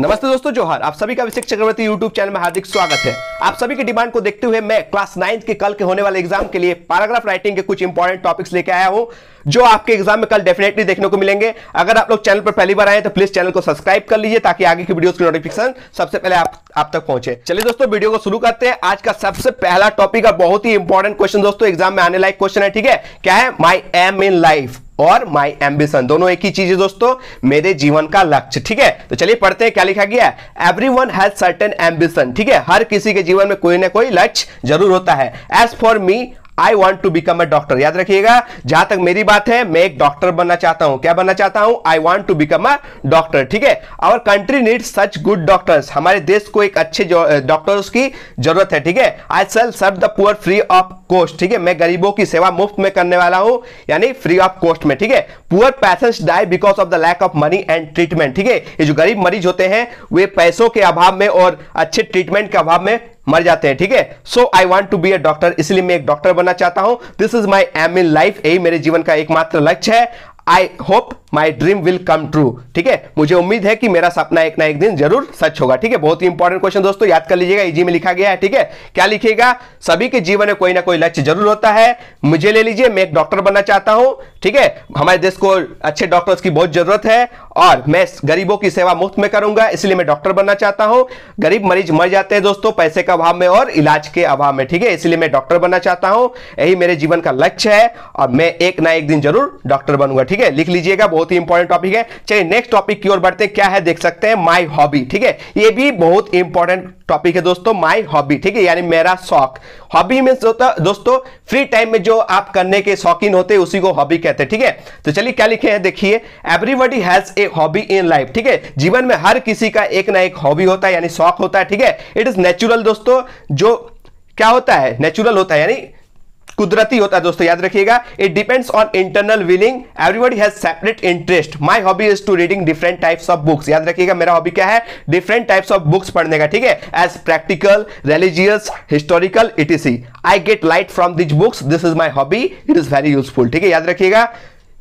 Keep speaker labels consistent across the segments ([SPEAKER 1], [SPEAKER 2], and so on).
[SPEAKER 1] नमस्ते दोस्तों जोहर आप सभी का अभिषेक चक्रवर्ती यूट्यूब चैनल में हार्दिक स्वागत है आप सभी की डिमांड को देखते हुए मैं क्लास नाइन्थ के कल के होने वाले एग्जाम के लिए पैराग्राफ राइटिंग के कुछ इंपॉर्टेंट टॉपिक्स लेके आया हूं जो आपके एग्जाम में कल डेफिनेटली देखने को मिलेंगे अगर आप लोग चैनल पर पहली बार आए तो प्लीज चैनल को सब्सक्राइब कर लीजिए ताकि आगे की वीडियो की नोटिफिकेशन सबसे पहले आप, आप तक पहुंचे चलिए दोस्तों वीडियो को शुरू करते हैं आज का सबसे पहला टॉपिक और बहुत ही इंपॉर्टेंट क्वेश्चन दोस्तों एग्जाम में आने लायक क्वेश्चन है ठीक है क्या है माई एम इन लाइफ और माय एम्बिशन दोनों एक ही चीज है दोस्तों मेरे जीवन का लक्ष्य ठीक है तो चलिए पढ़ते हैं क्या लिखा गया every one has certain ambition ठीक है हर किसी के जीवन में कोई ना कोई लक्ष्य जरूर होता है as for me I want to become a doctor याद रखिएगा जहां तक मेरी बात है मैं एक डॉक्टर बनना चाहता हूं क्या बनना चाहता हूं I want to become a doctor ठीक है our country need such good doctors हमारे देश को एक अच्छे डॉक्टर्स की जरूरत है ठीक है I shall serve the poor free of cost ठीक है मैं गरीबों की सेवा मुफ्त में करने वाला हूं यानी फ्री ऑफ कोस्ट में ठीक है poor patient die because of the lack of money and treatment ठीक है ये जो गरीब मरीज होते हैं वे पैसों के अभाव में और अच्छे ट्रीटमेंट के अभाव में मर जाते हैं ठीक है so I want to be a doctor इसलिए मैं एक डॉक्टर बनना चाहता हूं this is my aim in life यही मेरे जीवन का एकमात्र लक्ष्य है I hope my dream will come true ठीक है मुझे उम्मीद है कि मेरा सपना एक ना एक दिन जरूर सच होगा ठीक है बहुत ही इंपॉर्टेंट क्वेश्चन दोस्तों याद कर लीजिएगा इजी में लिखा गया है ठीक है क्या लिखिएगा सभी के जीवन में कोई ना कोई लक्ष्य जरूर होता है मुझे ले लीजिए मैं एक डॉक्टर बनना चाहता हूं ठीक है हमारे देश को अच्छे डॉक्टर्स की बहुत जरूरत है और मैं गरीबों की सेवा मुफ्त में करूंगा इसलिए मैं डॉक्टर बनना चाहता हूं गरीब मरीज मर जाते हैं दोस्तों पैसे के अभाव में और इलाज के अभाव में ठीक है इसलिए मैं डॉक्टर बनना चाहता हूं यही मेरे जीवन का लक्ष्य है और मैं एक ना एक दिन जरूर डॉक्टर बनूंगा ठीक है लिख लीजिएगा बहुत बहुत ही इंपॉर्टेंट टॉपिक है चलिए नेक्स्ट टॉपिक की ओर बढ़ते हैं क्या है देख सकते हैं माई हॉबी ठीक है ये भी बहुत इंपॉर्टेंट टॉपिक है दोस्तों माय हॉबी ठीक है यानी मेरा शौक हॉबी में दोस्तों फ्री टाइम में जो आप करने के शौकीन होते हैं उसी को हॉबी कहते हैं ठीक है थीके? तो चलिए क्या लिखे हैं देखिए everybody has a hobby in life ठीक है जीवन में हर किसी का एक ना एक हॉबी होता है यानी शौक होता है ठीक है इट इज नेचुरल दोस्तों जो क्या होता है नेचुरल होता है यानी कुदरती होता है दोस्तों याद रखिएगा it depends on internal willing everybody has separate interest my hobby is to reading different types of books याद रखिएगा मेरा हॉबी क्या है डिफरेंट टाइप्स ऑफ बुक्स पढ़ने का ठीक है as practical religious historical it see I get light from this books this is my hobby it is very useful ठीक है याद रखिएगा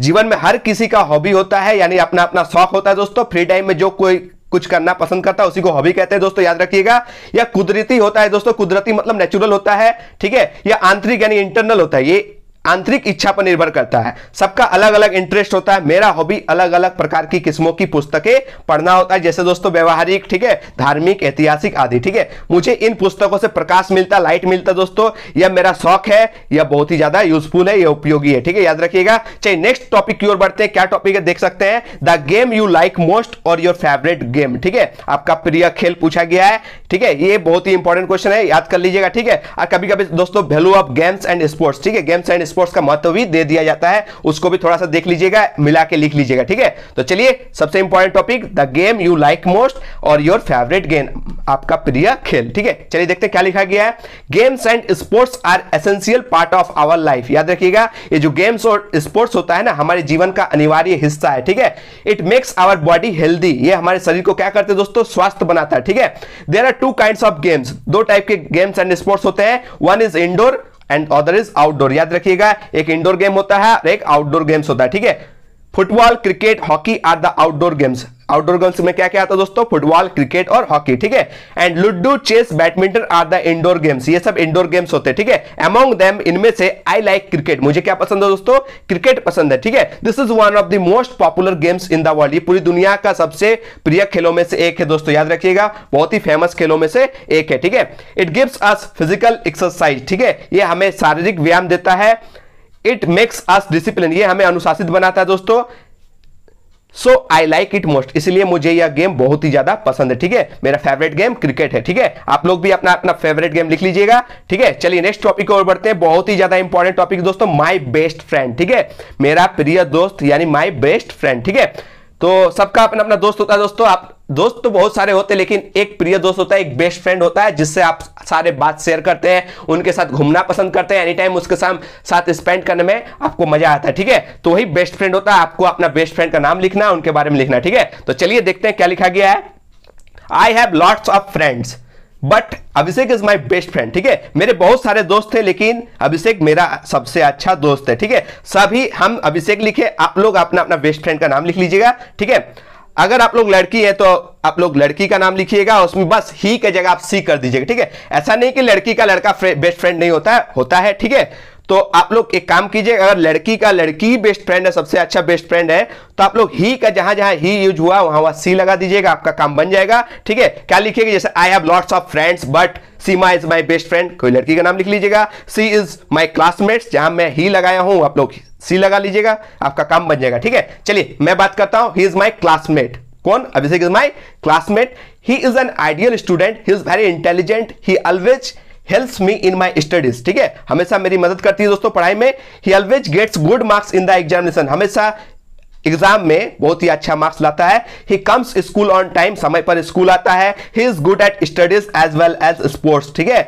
[SPEAKER 1] जीवन में हर किसी का हॉबी होता है यानी अपना अपना शौक होता है दोस्तों फ्री टाइम में जो कोई कुछ करना पसंद करता है उसी को हॉबी कहते हैं दोस्तों याद रखिएगा या कुदरती होता है दोस्तों कुदरती मतलब नेचुरल होता है ठीक है या आंतरिक यानी इंटरनल होता है ये आंतरिक इच्छा पर निर्भर करता है सबका अलग अलग इंटरेस्ट होता है मेरा हॉबी अलग अलग प्रकार की किस्मों की पुस्तकें पढ़ना होता है जैसे दोस्तों व्यवहारिक ठीक है धार्मिक ऐतिहासिक आदि ठीक है मुझे इन पुस्तकों से प्रकाश मिलता लाइट मिलता दोस्तों यह मेरा शौक है यह बहुत ही ज्यादा यूजफुल है यह उपयोगी है ठीक है याद रखिएगा चाहिए नेक्स्ट टॉपिक की ओर बढ़ते हैं क्या टॉपिक है देख सकते हैं the game you like most और योर फेवरेट गेम ठीक है आपका प्रिय खेल पूछा गया है ठीक है ये बहुत ही इंपॉर्टेंट क्वेश्चन है याद कर लीजिएगा ठीक है और कभी कभी दोस्तों value of games and sports ठीक है गेम्स एंड स्पोर्ट्स का महत्व भी दे दिया जाता है उसको भी थोड़ा सा देख लीजिएगा मिला के लिख लीजिएगा ठीक है तो चलिए सबसे important topic the game you like most और योर फेवरेट गेम आपका प्रिय खेल ठीक है चलिए देखते हैं क्या लिखा गया है games and sports are essential part of our life याद रखिएगा ये जो गेम्स और स्पोर्ट्स होता है ना हमारे जीवन का अनिवार्य हिस्सा है ठीक है it makes our body healthy ये हमारे शरीर को क्या करते हैं दोस्तों स्वास्थ्य बनाता है ठीक है there are two kind of games दो टाइप के गेम्स एंड स्पोर्ट्स होते हैं one is indoor and other is outdoor याद रखिएगा एक इंडोर गेम होता है और एक आउटडोर गेम्स होता है ठीक है football cricket hockey are the outdoor games outdoor games में क्या क्या आता है दोस्तों फुटबॉल क्रिकेट और हॉकी ठीक है and ludo chess badminton are the indoor games ये सब इंडोर गेम्स होते हैं ठीक है अमोंग देम इनमें से आई लाइक क्रिकेट मुझे क्या पसंद है दोस्तों क्रिकेट पसंद है ठीक है this is one of the most popular games in the world ये पूरी दुनिया का सबसे प्रिय खेलों में से एक है दोस्तों याद रखिएगा बहुत ही फेमस खेलों में से एक है ठीक है it gives us physical exercise ठीक है ये हमें शारीरिक व्यायाम देता है इट मेक्स अस डिसिप्लिन ये हमें अनुशासित बनाता है दोस्तों so I like it most इसलिए मुझे यह गेम बहुत ही ज्यादा पसंद है ठीक है मेरा फेवरेट गेम क्रिकेट है ठीक है आप लोग भी अपना अपना फेवरेट गेम लिख लीजिएगा ठीक है चलिए नेक्स्ट टॉपिक और बढ़ते हैं बहुत ही ज्यादा इंपॉर्टेंट टॉपिक दोस्तों माय बेस्ट फ्रेंड ठीक है मेरा प्रिय दोस्त यानी माई बेस्ट फ्रेंड ठीक है तो सबका अपना अपना दोस्त होता है दोस्तों आप दोस्त तो बहुत सारे होते हैं लेकिन एक प्रिय दोस्त होता है एक बेस्ट फ्रेंड होता है जिससे आप सारे बात शेयर करते हैं उनके साथ घूमना पसंद करते हैं एनी टाइम उसके साथ साथ स्पेंड करने में आपको मजा आता है ठीक है तो वही बेस्ट फ्रेंड होता है आपको अपना बेस्ट फ्रेंड का नाम लिखना उनके बारे में लिखना ठीक है तो चलिए देखते हैं क्या लिखा गया है I have lots of friends but Abhishek is my best friend ठीक है मेरे बहुत सारे दोस्त थे लेकिन अभिषेक मेरा सबसे अच्छा दोस्त है ठीक है सभी हम अभिषेक लिखे आप लोग अपना अपना बेस्ट फ्रेंड का नाम लिख लीजिएगा ठीक है अगर आप लोग लड़की है तो आप लोग लड़की का नाम लिखिएगा उसमें बस ही के जगह आप सी कर दीजिएगा ठीक है ऐसा नहीं कि लड़की का लड़का फ्रे, बेस्ट फ्रेंड नहीं होता है होता है ठीक है तो आप लोग एक काम कीजिए अगर लड़की का लड़की बेस्ट फ्रेंड है सबसे अच्छा बेस्ट फ्रेंड है तो आप लोग ही का जहां जहां ही यूज हुआ वहां वहां सी लगा दीजिएगा आपका काम बन जाएगा ठीक है क्या लिखिएगा जैसे I have lots of friends but Seema is my best friend कोई लड़की का नाम लिख लीजिएगा सी इज माई क्लासमेट्स जहां मैं ही लगाया हूं आप लोग सी लगा लीजिएगा आपका काम बन जाएगा ठीक है चलिए मैं बात करता हूं ही इज माई क्लासमेट कौन Abhishek is my classmate he is an ideal student he is very intelligent he always helps me in my studies ठीक है हमेशा मेरी मदद करती है दोस्तों पढ़ाई में he always gets good marks in the examination हमेशा एग्जाम में बहुत ही अच्छा मार्क्स लाता है he comes school on time समय पर स्कूल आता है he is good at studies as well as sports ठीक है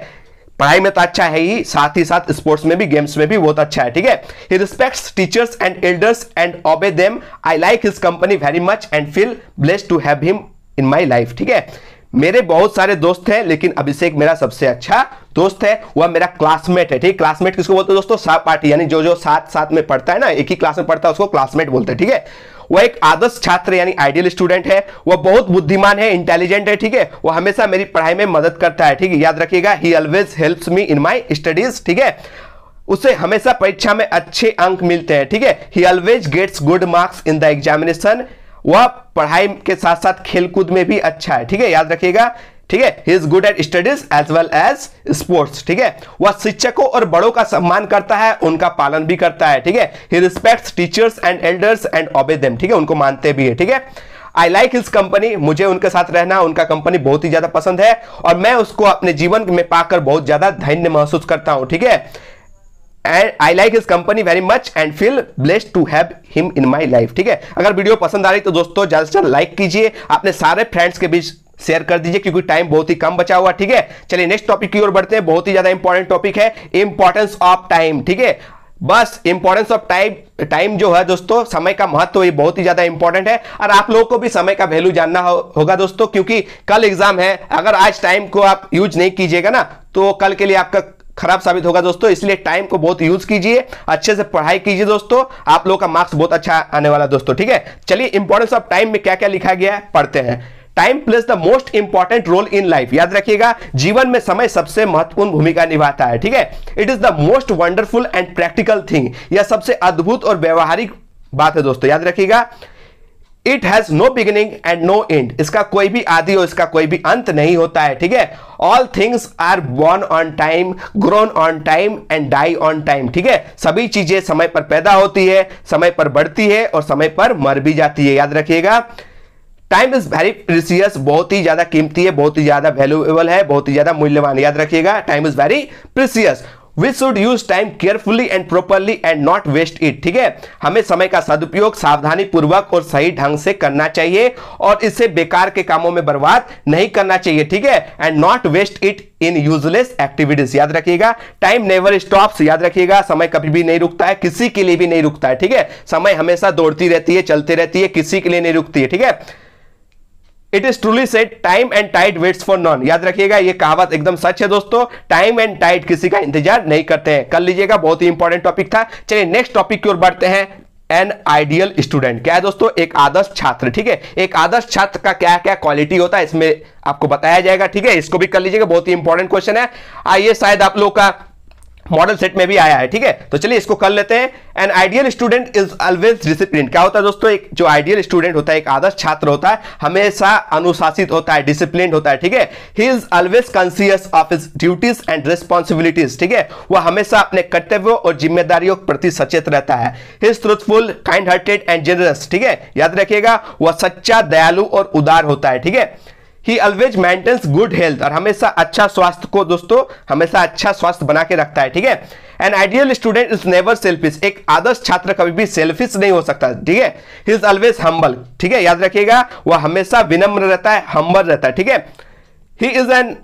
[SPEAKER 1] पढ़ाई में तो अच्छा है ही साथ ही साथ स्पोर्ट्स में भी गेम्स में भी बहुत अच्छा है ठीक है he respects teachers and elders and obey them I like his company very much and feel blessed to have him in my life ठीक है मेरे बहुत सारे दोस्त हैं लेकिन अभिषेक मेरा सबसे अच्छा दोस्त है वह मेरा क्लासमेट है ठीक क्लासमेट किसको बोलते हैं दोस्तों साथ पार्टी यानी जो जो साथ साथ में पढ़ता है ना एक ही क्लास में पढ़ता है उसको क्लासमेट बोलते हैं ठीक है वह एक आदर्श छात्र यानी आइडियल स्टूडेंट है वह बहुत बुद्धिमान है इंटेलिजेंट है ठीक है वह हमेशा मेरी पढ़ाई में मदद करता है ठीक है याद रखिएगा he always helps me in my studies ठीक है उसे हमेशा परीक्षा में अच्छे अंक मिलते हैं ठीक है he always gets good marks in the examination वह पढ़ाई के साथ साथ खेलकूद में भी अच्छा है ठीक है याद रखिएगा ठीक है he is good at studies as well as sports ठीक है वह शिक्षकों और बड़ों का सम्मान करता है उनका पालन भी करता है ठीक है he respects teachers and elders and obey them ठीक है उनको मानते भी है ठीक है आई लाइक हिज कंपनी मुझे उनके साथ रहना उनका कंपनी बहुत ही ज्यादा पसंद है और मैं उसको अपने जीवन में पाकर बहुत ज्यादा धन्य महसूस करता हूं ठीक है and I like his company very much and feel bless to have him in my life ठीक है अगर वीडियो पसंद आ रही तो दोस्तों ज्यादा से ज्यादा लाइक कीजिए अपने सारे फ्रेंड्स के बीच शेयर कर दीजिए क्योंकि टाइम बहुत ही कम बचा हुआ ठीक है चलिए नेक्स्ट टॉपिक की ओर बढ़ते हैं बहुत ही ज्यादा इंपॉर्टेंट टॉपिक है इंपॉर्टेंस ऑफ टाइम ठीक है बस इंपॉर्टेंस ऑफ टाइम टाइम जो है दोस्तों समय का महत्व ये बहुत ही ज्यादा इंपॉर्टेंट है और आप लोगों को भी समय का वैल्यू जानना हो, होगा दोस्तों क्योंकि कल एग्जाम है अगर आज टाइम को आप यूज नहीं कीजिएगा ना तो कल के लिए आपका खराब साबित होगा दोस्तों इसलिए टाइम को बहुत यूज कीजिए अच्छे से पढ़ाई कीजिए दोस्तों आप लोगों का मार्क्स बहुत अच्छा आने वाला दोस्तों ठीक है चलिए इंपॉर्टेंस ऑफ टाइम में क्या क्या लिखा गया है पढ़ते हैं time plays the most important role in life याद रखिएगा जीवन में समय सबसे महत्वपूर्ण भूमिका निभाता है ठीक है it is the most wonderful and practical thing यह सबसे अद्भुत और व्यवहारिक बात है दोस्तों याद रखिएगा it has no beginning and no end इसका कोई भी आदि हो इसका कोई भी अंत नहीं होता है ठीक है all things are born on time grown on time and die on time ठीक है सभी चीजें समय पर पैदा होती है समय पर बढ़ती है और समय पर मर भी जाती है याद रखिएगा टाइम इज वेरी प्रीसियस बहुत ही ज्यादा कीमती है बहुत ही ज्यादा वैल्यूएबल है बहुत ही ज्यादा मूल्यवान याद रखिएगा time is very precious we should use time carefully and properly and not waste it ठीक है हमें समय का सदुपयोग सावधानी पूर्वक और सही ढंग से करना चाहिए और इसे बेकार के कामों में बर्बाद नहीं करना चाहिए ठीक है and not waste it in useless activities याद रखिएगा टाइम नेवर स्टॉप्स याद रखिएगा समय कभी भी नहीं रुकता है किसी के लिए भी नहीं रुकता है ठीक है समय हमेशा दौड़ती रहती है चलती रहती है किसी के लिए नहीं रुकती है ठीक है it is truly said time and tide waits for none याद रखिएगा ये कहावत एकदम सच है दोस्तों टाइम एंड टाइट किसी का इंतजार नहीं करते हैं कर लीजिएगा बहुत ही इंपॉर्टेंट टॉपिक था चलिए नेक्स्ट टॉपिक की ओर बढ़ते हैं एन आइडियल स्टूडेंट क्या है दोस्तों एक आदर्श छात्र ठीक है एक आदर्श छात्र का क्या क्या क्वालिटी होता है इसमें आपको बताया जाएगा ठीक है इसको भी कर लीजिएगा बहुत ही इंपॉर्टेंट क्वेश्चन है आइए शायद आप लोग का मॉडल सेट में भी आया है ठीक है तो चलिए इसको कर लेते हैं an ideal student is always discipline क्या होता है दोस्तों एक जो आइडियल स्टूडेंट होता है एक आदर्श छात्र होता है हमेशा अनुशासित होता है डिसिप्लिन होता है ठीक है he is always conscious of his duties and responsibilities ठीक है वह हमेशा अपने कर्तव्यों और जिम्मेदारियों के प्रति सचेत रहता है is truthful kind hearted and generous ठीक है याद रखिएगा वह सच्चा दयालु और उदार होता है ठीक है he always maintains good health और हमेशा अच्छा स्वास्थ्य को दोस्तों हमेशा अच्छा स्वास्थ्य बना के रखता है ठीक है an ideal student is never selfish एक आदर्श छात्र कभी भी सेल्फिश नहीं हो सकता ठीक है ही इज ऑलवेज हम्बल ठीक है याद रखिएगा वह हमेशा विनम्र रहता है हम्बल रहता है ठीक है he is an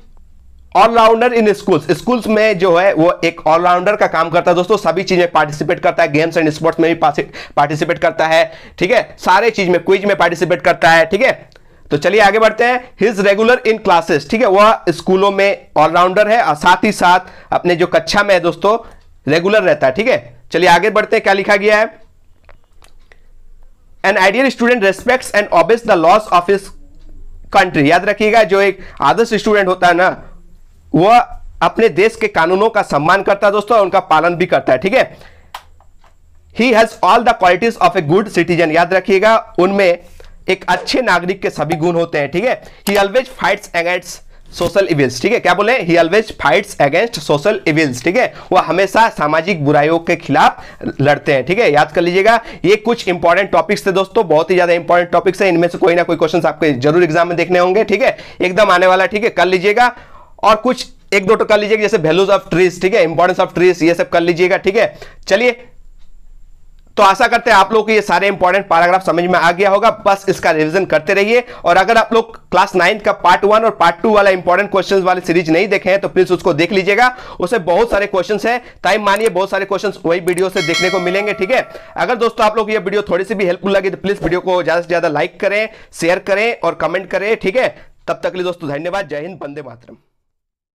[SPEAKER 1] allrounder in schools schools में जो है वो एक ऑलराउंडर का काम करता है दोस्तों सभी चीज में पार्टिसिपेट करता है गेम्स एंड स्पोर्ट्स में भी पार्टिसिपेट करता है ठीक है सारे चीज में क्विज में पार्टिसिपेट करता है ठीक है तो चलिए आगे बढ़ते हैं हिज रेगुलर इन क्लासेस ठीक है वह स्कूलों में ऑलराउंडर है और साथ ही साथ अपने जो कक्षा में है दोस्तों रेगुलर रहता है ठीक है चलिए आगे बढ़ते हैं क्या लिखा गया है an ideal student respect and obeys the laws of his country याद रखिएगा जो एक आदर्श स्टूडेंट होता है ना वह अपने देश के कानूनों का सम्मान करता है दोस्तों और उनका पालन भी करता है ठीक है he has all the qualities of a good citizen याद रखिएगा उनमें एक अच्छे नागरिक के सभी गुण होते हैं ठीक है he always fights against social evils ठीक है क्या बोले he always fights against social evils ठीक है वो हमेशा सामाजिक बुराइयों के खिलाफ लड़ते हैं ठीक है याद कर लीजिएगा ये कुछ इंपॉर्टेंट टॉपिक्स थे दोस्तों बहुत ही ज्यादा इंपॉर्टेंट टॉपिक्स है इनमें से कोई ना कोई क्वेश्चन आपके जरूर एग्जाम में देखने होंगे ठीक है एकदम आने वाला ठीक है कर लीजिएगा और कुछ एक दो तो कर लीजिएगा जैसे वैल्यूज ऑफ ट्रीज ठीक है इंपॉर्टेंस ऑफ ट्रीज ये सब कर लीजिएगा ठीक है चलिए तो आशा करते हैं आप लोग को ये सारे इंपॉर्टेंट पैराग्राफ समझ में आ गया होगा बस इसका रिविजन करते रहिए और अगर आप लोग क्लास नाइन्थ का पार्ट वन और पार्ट टू वाला इंपॉर्टेंट क्वेश्चन वाली सीरीज नहीं देखे हैं तो प्लीज उसको देख लीजिएगा उसे बहुत सारे क्वेश्चन है टाइम मानिए बहुत सारे क्वेश्चन वही वीडियो से देखने को मिलेंगे ठीक है अगर दोस्तों आप लोग ये वीडियो थोड़ी सी भी हेल्पफुल लगी तो प्लीज वीडियो को ज्यादा से ज्यादा लाइक करें शेयर करें और कमेंट करें ठीक है तब तक लिए दोस्तों धन्यवाद जय हिंद बंदे मातरम